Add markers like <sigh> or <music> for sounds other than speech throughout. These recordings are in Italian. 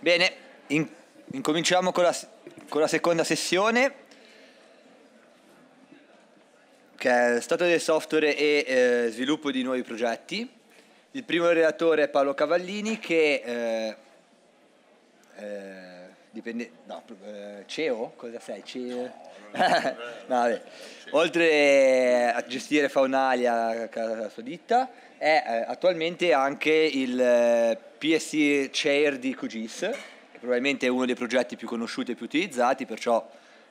Bene, in, incominciamo con la, con la seconda sessione che è stato del software e eh, sviluppo di nuovi progetti. Il primo relatore è Paolo Cavallini che eh, eh, Dipende... No, eh, CEO? Cosa sei? CEO? No, <laughs> no, Oltre eh, a gestire Faunalia, la sua ditta, è eh, attualmente anche il eh, PSC Chair di QGIS, che probabilmente è uno dei progetti più conosciuti e più utilizzati, perciò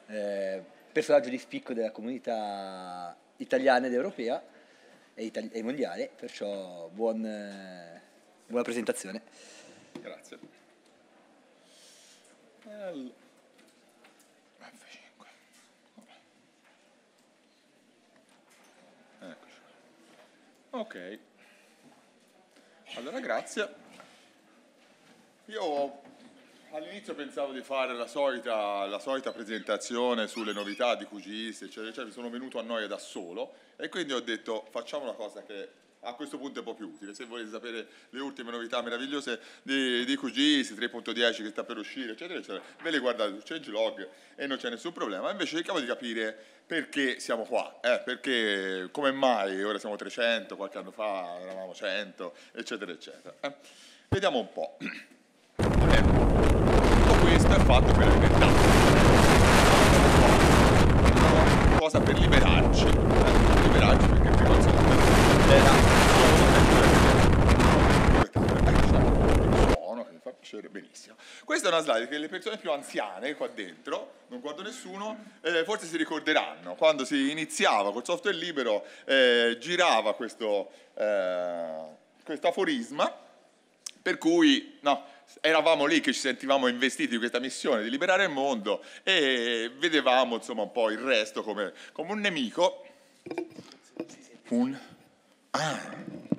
eh, personaggio di spicco della comunità italiana ed europea e, itali- e mondiale, perciò buon, eh, buona presentazione. Grazie. Allora. F5. Eccoci. Ok. Allora, grazie. Io all'inizio pensavo di fare la solita, la solita, presentazione sulle novità di QGIS, eccetera, eccetera. Mi sono venuto a noia da solo e quindi ho detto facciamo una cosa che a questo punto è un po' più utile, se volete sapere le ultime novità meravigliose di, di QGIS 3.10 che sta per uscire, eccetera, eccetera, ve le guardate su change e non c'è nessun problema, invece cerchiamo di capire perché siamo qua, eh, perché come mai ora siamo 300, qualche anno fa eravamo 100, eccetera, eccetera. Eh. Vediamo un po'. tutto <clears throat> ecco, questo è fatto per alimentarci, cosa per liberarci, eh, per liberarci perché benissimo. Questa è una slide che le persone più anziane qua dentro, non guardo nessuno, eh, forse si ricorderanno. Quando si iniziava col software libero eh, girava questo eh, aforisma per cui no, eravamo lì che ci sentivamo investiti in questa missione di liberare il mondo e vedevamo insomma un po' il resto come, come un nemico. Un... Ah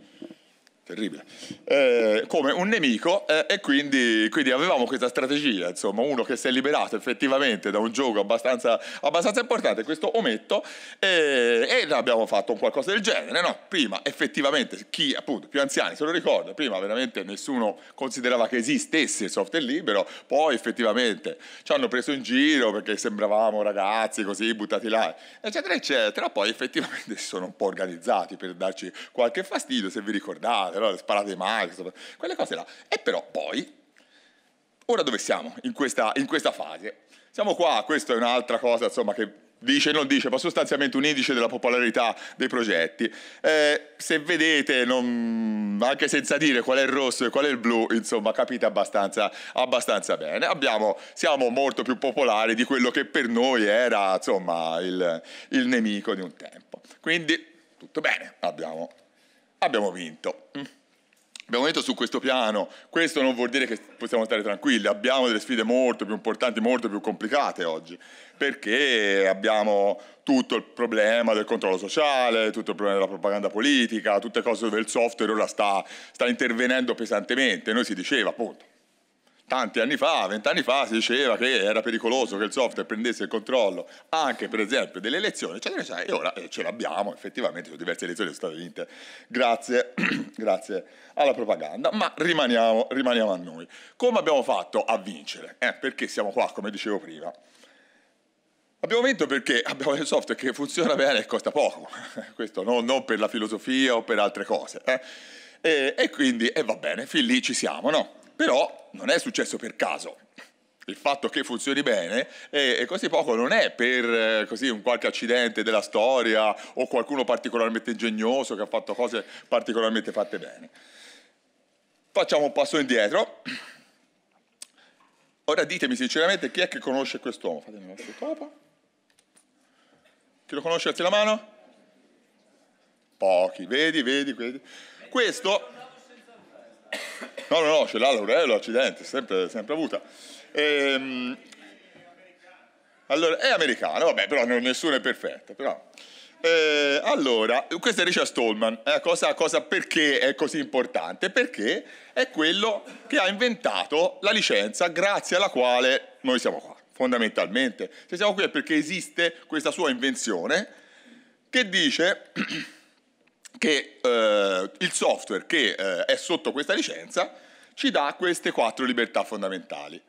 terribile, eh, come un nemico eh, e quindi, quindi, avevamo questa strategia, insomma uno che si è liberato effettivamente da un gioco abbastanza, abbastanza importante, questo ometto, e, e abbiamo fatto un qualcosa del genere, no? Prima effettivamente chi appunto più anziani se lo ricorda, prima veramente nessuno considerava che esistesse il software libero, poi effettivamente ci hanno preso in giro perché sembravamo ragazzi così buttati là, eccetera, eccetera, poi effettivamente <laughs> si sono un po' organizzati per darci qualche fastidio se vi ricordate allora sparate Microsoft, quelle cose là. E però poi, ora dove siamo in questa, in questa fase? Siamo qua, questa è un'altra cosa insomma, che dice e non dice, ma sostanzialmente un indice della popolarità dei progetti. Eh, se vedete, non, anche senza dire qual è il rosso e qual è il blu, insomma, capite abbastanza, abbastanza bene. Abbiamo, siamo molto più popolari di quello che per noi era insomma, il, il nemico di un tempo. Quindi tutto bene, abbiamo abbiamo vinto. Mm. Abbiamo vinto su questo piano, questo non vuol dire che possiamo stare tranquilli, abbiamo delle sfide molto più importanti, molto più complicate oggi, perché abbiamo tutto il problema del controllo sociale, tutto il problema della propaganda politica, tutte cose dove il software ora sta, sta intervenendo pesantemente. Noi si diceva appunto, tanti anni fa, vent'anni fa, si diceva che era pericoloso che il software prendesse il controllo anche per esempio delle elezioni, eccetera, eccetera, e ora eh, ce l'abbiamo, effettivamente su diverse elezioni sono state vinte grazie, <clears throat> grazie alla propaganda, ma rimaniamo, rimaniamo, a noi. Come abbiamo fatto a vincere? Eh, perché siamo qua, come dicevo prima? Abbiamo vinto perché abbiamo del software che funziona bene e costa poco, <laughs> questo non, non per la filosofia o per altre cose. Eh? E, e, quindi, e va bene, fin lì ci siamo, no? Però non è successo per caso. Il fatto che funzioni bene e, e così poco non è per eh, così, un qualche accidente della storia o qualcuno particolarmente ingegnoso che ha fatto cose particolarmente fatte bene. Facciamo un passo indietro. Ora ditemi sinceramente chi è che conosce quest'uomo. Fatemi la vostra copa. Chi lo conosce alzi la mano? Pochi, vedi, vedi, vedi. Questo No, no, no, ce l'ha l'Aurello, accidente, sempre, sempre avuta. Ehm, allora, è americana, vabbè, però non, nessuno è perfetto. Eh, allora, questa è Richard Stallman, eh, cosa, cosa, perché è così importante? Perché è quello che ha inventato la licenza grazie alla quale noi siamo qua, fondamentalmente. Se siamo qui è perché esiste questa sua invenzione che dice... <clears throat> che eh, il software che eh, è sotto questa licenza ci dà queste quattro libertà fondamentali.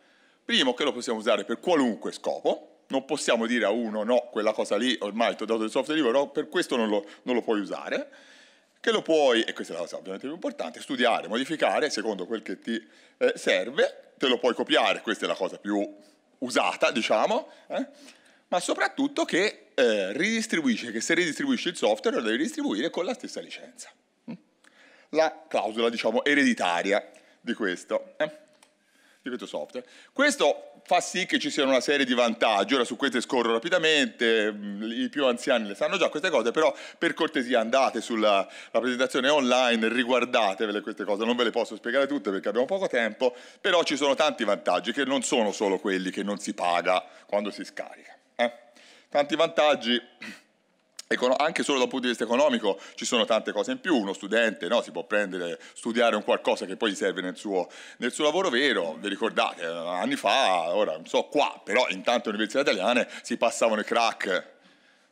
Primo, che lo possiamo usare per qualunque scopo, non possiamo dire a uno no, quella cosa lì ormai ti ho dato il software libero, per questo non lo, non lo, puoi usare, che lo puoi, e questa è la cosa ovviamente più importante, studiare, modificare secondo quel che ti eh, serve, te lo puoi copiare, questa è la cosa più usata, diciamo, eh? ma soprattutto che eh, ridistribuisce, che se ridistribuisce il software lo devi distribuire con la stessa licenza. Mm? La clausola, diciamo, ereditaria di questo, eh? di questo software. Questo fa sì che ci siano una serie di vantaggi, ora su queste scorro rapidamente, mm, i più anziani le sanno già queste cose, però per cortesia andate sulla presentazione online, riguardatevele queste cose, non ve le posso spiegare tutte perché abbiamo poco tempo, però ci sono tanti vantaggi che non sono solo quelli che non si paga quando si scarica tanti vantaggi anche solo dal punto di vista economico ci sono tante cose in più, uno studente no, si può prendere, studiare un qualcosa che poi gli serve nel suo, nel suo, lavoro vero, vi ricordate, eh, anni fa, ora non so qua, però in tante università italiane si passavano i crack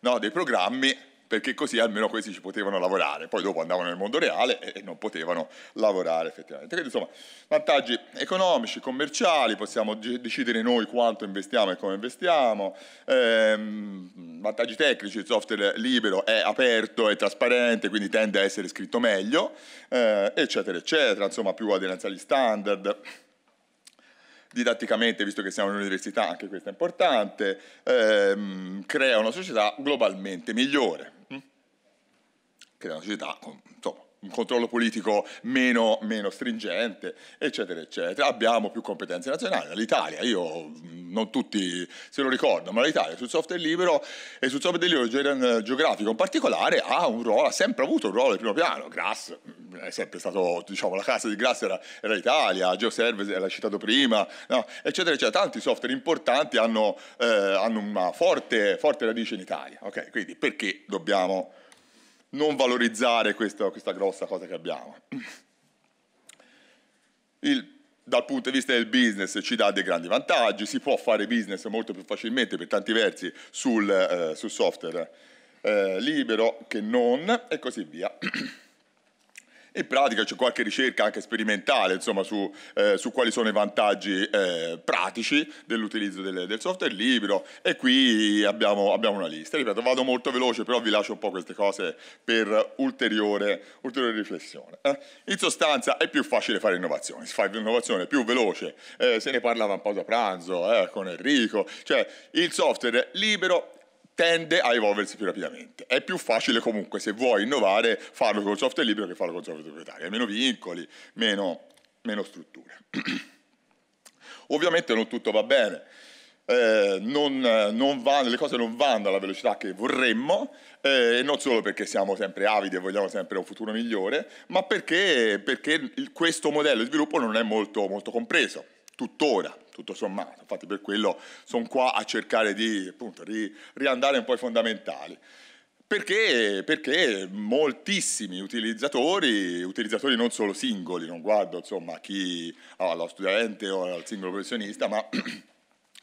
no, dei programmi perché così almeno questi ci potevano lavorare, poi dopo andavano nel mondo reale e, e non potevano lavorare effettivamente. Quindi insomma, vantaggi economici, commerciali, possiamo decidere noi quanto investiamo e come investiamo, ehm, vantaggi tecnici, il software libero è aperto, e trasparente, quindi tende a essere scritto meglio, eh, eccetera, eccetera, insomma più aderenza agli standard didatticamente, visto che siamo in università, anche questo è importante, ehm, crea una società globalmente migliore che è una società con insomma, un controllo politico meno, meno, stringente, eccetera, eccetera. Abbiamo più competenze nazionali, l'Italia, io non tutti se lo ricordano, ma l'Italia sul software libero e sul software libero geografico in particolare ha un ruolo, ha sempre avuto un ruolo di primo piano, Grass è sempre stato, diciamo, la casa di Grass era, era l'Italia, GeoService l'ha citato prima, no? eccetera, eccetera. Tanti software importanti hanno, eh, hanno una forte, forte radice in Italia, ok? Quindi perché dobbiamo non valorizzare questo, questa grossa cosa che abbiamo. Il, dal punto di vista del business ci dà dei grandi vantaggi, si può fare business molto più facilmente per tanti versi sul, eh, sul software eh, libero che non e così via. <clears throat> In pratica c'è qualche ricerca anche sperimentale insomma, su, eh, su, quali sono i vantaggi eh, pratici dell'utilizzo del, del, software libero e qui abbiamo, abbiamo, una lista. Ripeto, vado molto veloce, però vi lascio un po' queste cose per ulteriore, ulteriore riflessione. Eh? In sostanza è più facile fare innovazione, si fa innovazione più veloce, eh, se ne parlava in pausa pranzo eh, con Enrico, cioè il software libero tende a evolversi più rapidamente. È più facile comunque, se vuoi innovare, farlo con software libero che farlo con software proprietario. Meno vincoli, meno, meno strutture. <clears throat> Ovviamente non tutto va bene. Eh, non, non va, le cose non vanno alla velocità che vorremmo, eh, e non solo perché siamo sempre avidi e vogliamo sempre un futuro migliore, ma perché, perché questo modello di sviluppo non è molto, molto compreso, tuttora tutto sommato. Infatti per quello sono qua a cercare di appunto, ri, riandare un po' i fondamentali. Perché, perché, moltissimi utilizzatori, utilizzatori non solo singoli, non guardo insomma chi, lo studente o il singolo professionista, ma <clears throat>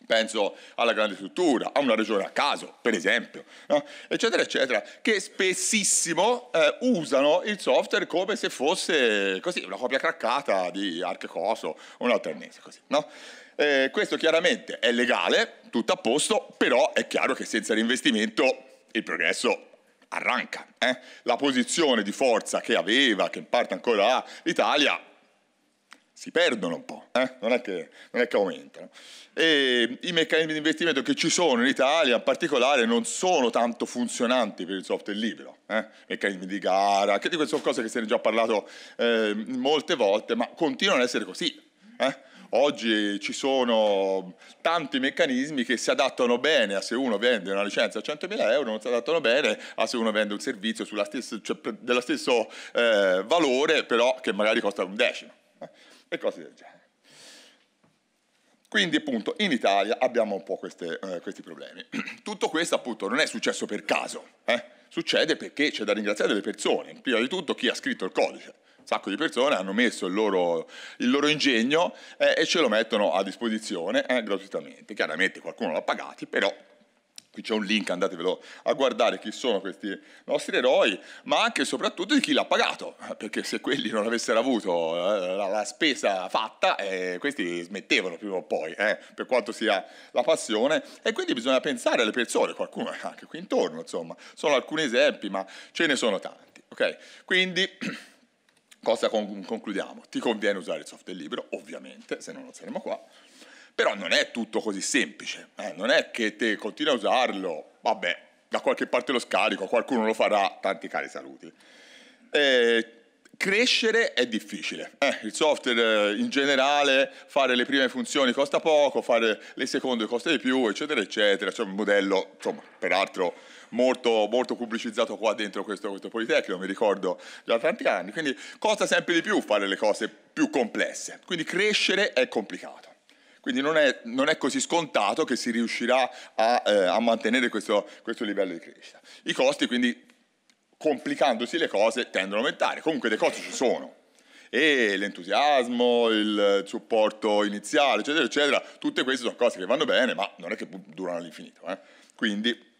penso alla grande struttura, a una regione a caso, per esempio, no? eccetera, eccetera, che spessissimo eh, usano il software come se fosse così, una copia craccata di Archecoso o un'alternese, così, no? eh, questo chiaramente è legale, tutto a posto, però è chiaro che senza l'investimento il progresso arranca. Eh? La posizione di forza che aveva, che in parte ancora ha l'Italia, si perdono un po', eh? non, è che, non, è che, aumentano. E I meccanismi di investimento che ci sono in Italia in particolare non sono tanto funzionanti per il software libero, eh? meccanismi di gara, che di queste cose che se ne è già parlato eh, molte volte, ma continuano ad essere così. Eh? Oggi ci sono tanti meccanismi che si adattano bene a se uno vende una licenza a 100.000 euro, non si adattano bene a se uno vende un servizio stessa, cioè, dello stesso eh, valore, però che magari costa un decimo e cose del genere. Quindi appunto in Italia abbiamo un po' queste, eh, questi problemi. <clears throat> Tutto questo appunto non è successo per caso, eh? succede perché c'è da ringraziare delle persone, prima di tutto chi ha scritto il codice. Un sacco di persone hanno messo il loro, il loro ingegno eh, e ce lo mettono a disposizione eh, gratuitamente. Chiaramente qualcuno l'ha pagato, però Qui c'è un link, andatevelo a guardare chi sono questi nostri eroi, ma anche e soprattutto di chi l'ha pagato, perché se quelli non avessero avuto eh, la, la spesa fatta, eh, questi smettevano prima o poi, eh, per quanto sia la passione, e quindi bisogna pensare alle persone, qualcuno anche qui intorno, insomma, sono alcuni esempi, ma ce ne sono tanti, ok? Quindi... <clears throat> Cosa concludiamo? Ti conviene usare il software libero, ovviamente, se no non saremo qua. Però non è tutto così semplice, eh? non è che te continui a usarlo, vabbè, da qualche parte lo scarico, qualcuno lo farà, tanti cari saluti. Eh, crescere è difficile, eh, il software eh, in generale, fare le prime funzioni costa poco, fare le seconde costa di più, eccetera, eccetera, c'è cioè, un modello, insomma, peraltro molto, molto pubblicizzato qua dentro questo, questo Politecnico, mi ricordo già tanti anni, quindi costa sempre di più fare le cose più complesse, quindi crescere è complicato. Quindi non è, non è così scontato che si riuscirà a, eh, a mantenere questo, questo livello di crescita. I costi quindi complicandosi le cose tendono a aumentare, comunque dei costi ci sono e l'entusiasmo, il supporto iniziale, eccetera, eccetera, tutte queste sono cose che vanno bene, ma non è che durano all'infinito. Eh? Quindi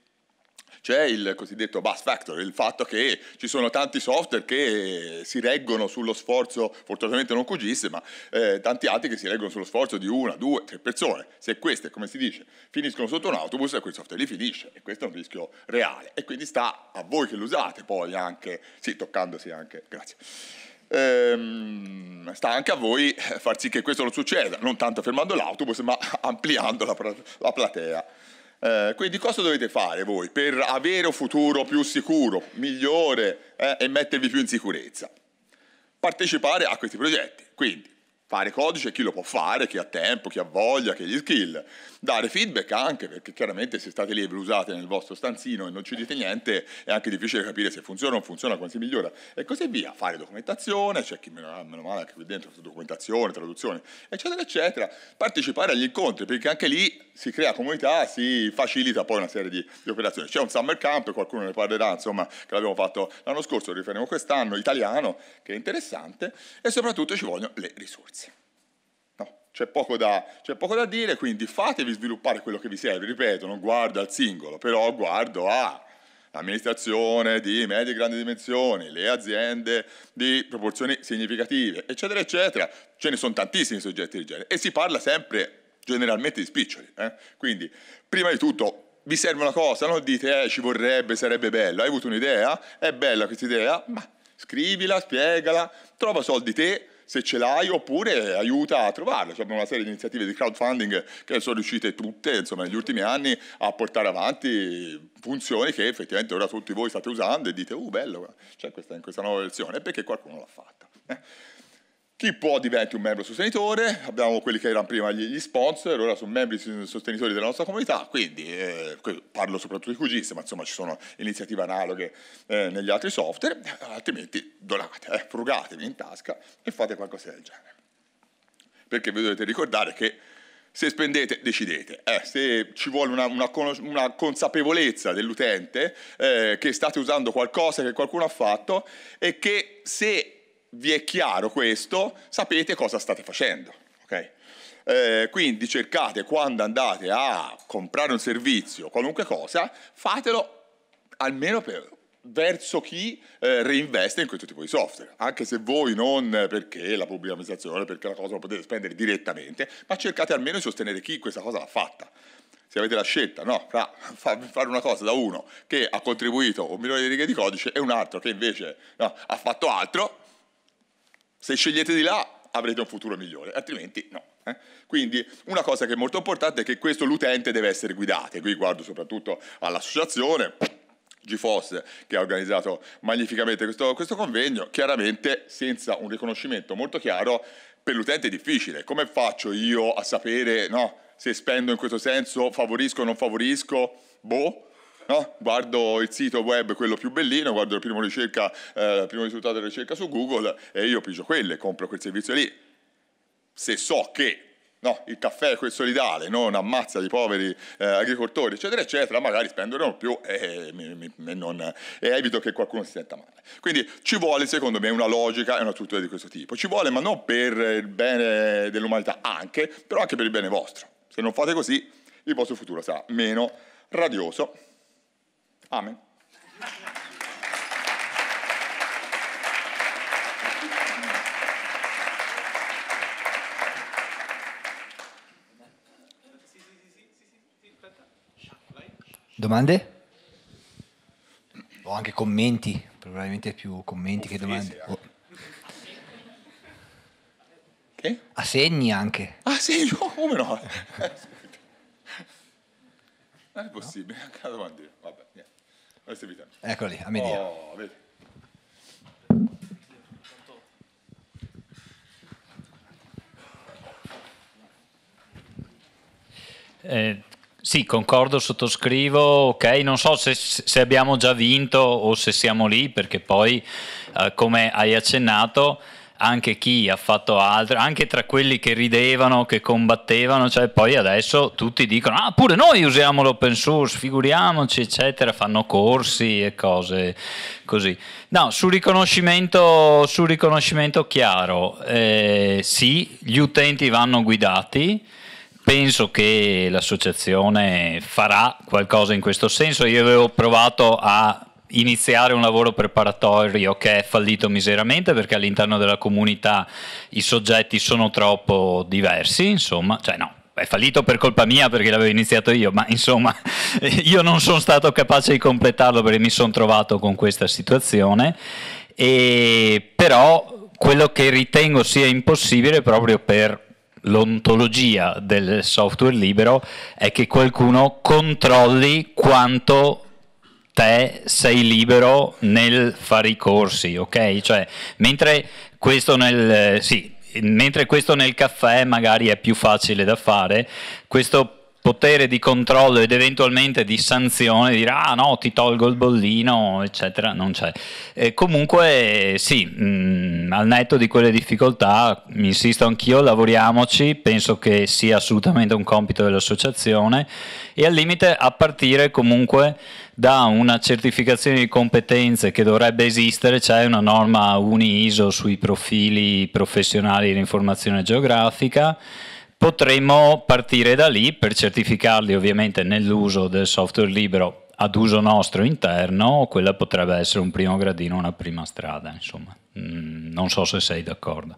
c'è il cosiddetto bus factor, il fatto che ci sono tanti software che si reggono sullo sforzo, fortunatamente non QGIS, ma eh, tanti altri che si reggono sullo sforzo di una, due, tre persone. Se queste, come si dice, finiscono sotto un autobus, quel software lì finisce e questo è un rischio reale. E quindi sta a voi che lo usate poi anche, sì, toccandosi anche, grazie. Ehm, sta anche a voi eh, far sì che questo non succeda, non tanto fermando l'autobus, ma <laughs> ampliando la, la platea. Eh, quindi cosa dovete fare voi per avere un futuro più sicuro, migliore eh, e mettervi più in sicurezza? Partecipare a questi progetti. Quindi fare codice chi lo può fare, chi ha tempo, chi ha voglia, chi ha gli skill, dare feedback anche perché chiaramente se state lì e ve lo usate nel vostro stanzino e non ci dite niente è anche difficile capire se funziona o non funziona, come si migliora e così via, fare documentazione, c'è cioè chi meno, meno male che qui dentro fa documentazione, traduzione, eccetera, eccetera, partecipare agli incontri perché anche lì si crea comunità, si facilita poi una serie di, di operazioni. C'è un summer camp, qualcuno ne parlerà, insomma, che l'abbiamo fatto l'anno scorso, lo rifaremo quest'anno, italiano, che è interessante e soprattutto ci vogliono le risorse. C'è poco, da, c'è poco, da, dire, quindi fatevi sviluppare quello che vi serve. Ripeto, non guardo al singolo, però guardo all'amministrazione di medie e grandi dimensioni, le aziende di proporzioni significative, eccetera, eccetera. Ce ne sono tantissimi soggetti del genere e si parla sempre generalmente di spiccioli. Eh? Quindi, prima di tutto, vi serve una cosa, non dite eh, ci vorrebbe, sarebbe bello. Hai avuto un'idea? È bella questa idea? Ma scrivila, spiegala, trova soldi te se ce l'hai oppure aiuta a trovarlo. abbiamo una serie di iniziative di crowdfunding che sono riuscite tutte insomma, negli ultimi anni a portare avanti funzioni che effettivamente ora tutti voi state usando e dite, oh bello, c'è questa, questa nuova versione, perché qualcuno l'ha fatta. Eh. Chi può diventare un membro sostenitore? Abbiamo quelli che erano prima gli sponsor, ora sono membri sostenitori della nostra comunità, quindi eh, parlo soprattutto di QGIS, ma insomma ci sono iniziative analoghe eh, negli altri software, altrimenti donate, eh, frugatevi in tasca e fate qualcosa del genere. Perché vi dovete ricordare che se spendete decidete, eh, se ci vuole una, una, una consapevolezza dell'utente eh, che state usando qualcosa che qualcuno ha fatto e che se vi è chiaro questo, sapete cosa state facendo. Okay? Eh, quindi cercate quando andate a comprare un servizio, qualunque cosa, fatelo almeno per, verso chi eh, reinveste in questo tipo di software, anche se voi non perché la pubblica amministrazione, perché la cosa la potete spendere direttamente, ma cercate almeno di sostenere chi questa cosa l'ha fatta. Se avete la scelta, no, fra <laughs> fare una cosa da uno che ha contribuito un milione di righe di codice e un altro che invece no, ha fatto altro, se scegliete di là avrete un futuro migliore, altrimenti no. Eh? Quindi una cosa che è molto importante è che questo l'utente deve essere guidato, e qui guardo soprattutto all'associazione, GFOS che ha organizzato magnificamente questo, questo, convegno, chiaramente senza un riconoscimento molto chiaro per l'utente è difficile. Come faccio io a sapere no, se spendo in questo senso, favorisco o non favorisco? Boh. No? Guardo il sito web, quello più bellino, guardo il primo, ricerca, eh, il primo risultato della ricerca su Google e io pigio quelle, compro quel servizio lì. Se so che no, il caffè è quel solidale non ammazza i poveri eh, agricoltori, eccetera, eccetera, magari spendono più e, mi, mi, e, non, e, evito che qualcuno si senta male. Quindi ci vuole, secondo me, una logica e una struttura di questo tipo. Ci vuole, ma non per il bene dell'umanità, anche, però anche per il bene vostro. Se non fate così, il vostro futuro sarà meno radioso Amen. Domande? O anche commenti, probabilmente più commenti che domande. Oh. Che? Assegni anche. Ah sì, no, come no? <laughs> non è possibile, no? anche la domanda. Vabbè, niente. Questo è Vitello. Eccolo lì, Amedia. Oh, vedi. Eh, sì, concordo, sottoscrivo, ok, non so se, se, abbiamo già vinto o se siamo lì, perché poi, eh, come hai accennato, anche chi ha fatto altro, anche tra quelli che ridevano, che combattevano, cioè poi adesso tutti dicono ah pure noi usiamo l'open source, figuriamoci eccetera, fanno corsi e cose così. No, sul riconoscimento, sul riconoscimento chiaro, eh, sì, gli utenti vanno guidati, penso che l'associazione farà qualcosa in questo senso. Io avevo provato a iniziare un lavoro preparatorio che è fallito miseramente perché all'interno della comunità i soggetti sono troppo diversi, insomma, cioè no, è fallito per colpa mia perché l'avevo iniziato io, ma insomma <laughs> io non sono stato capace di completarlo perché mi sono trovato con questa situazione, e però quello che ritengo sia impossibile proprio per l'ontologia del software libero è che qualcuno controlli quanto te sei libero nel fare i corsi, ok? Cioè, mentre questo nel, eh, sì, mentre questo nel caffè magari è più facile da fare, questo potere di controllo ed eventualmente di sanzione, dire ah no ti tolgo il bollino eccetera, non c'è. E comunque sì, mh, mm, al netto di quelle difficoltà, mi insisto anch'io, lavoriamoci, penso che sia assolutamente un compito dell'associazione e al limite a partire comunque da una certificazione di competenze che dovrebbe esistere, c'è una norma UNI ISO sui profili professionali di informazione geografica Potremmo partire da lì per certificarli ovviamente nell'uso del software libero ad uso nostro interno, quella potrebbe essere un primo gradino, una prima strada, insomma. Mm, non so se sei d'accordo.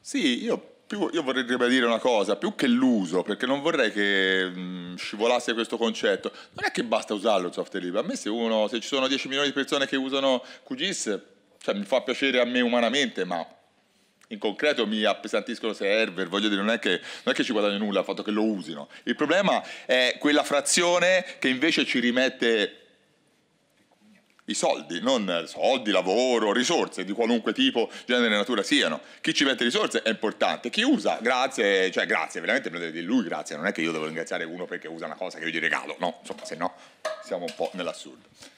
Sì, io più, io vorrei ribadire una cosa, più che l'uso, perché non vorrei che mh, mm, scivolasse questo concetto. Non è che basta usarlo il software libero. A me se, uno, se ci sono 10 milioni di persone che usano QGIS, cioè, mi fa piacere a me umanamente, ma in concreto mi appesantiscono server, voglio dire, non è, che, non è che, ci guadagno nulla il fatto che lo usino. Il problema è quella frazione che invece ci rimette i soldi, non soldi, lavoro, risorse di qualunque tipo, genere e natura siano. Chi ci mette risorse è importante, chi usa, grazie, cioè grazie, veramente prendete di lui grazie, non è che io devo ringraziare uno perché usa una cosa che io gli regalo, no, insomma, se no siamo un po' nell'assurdo.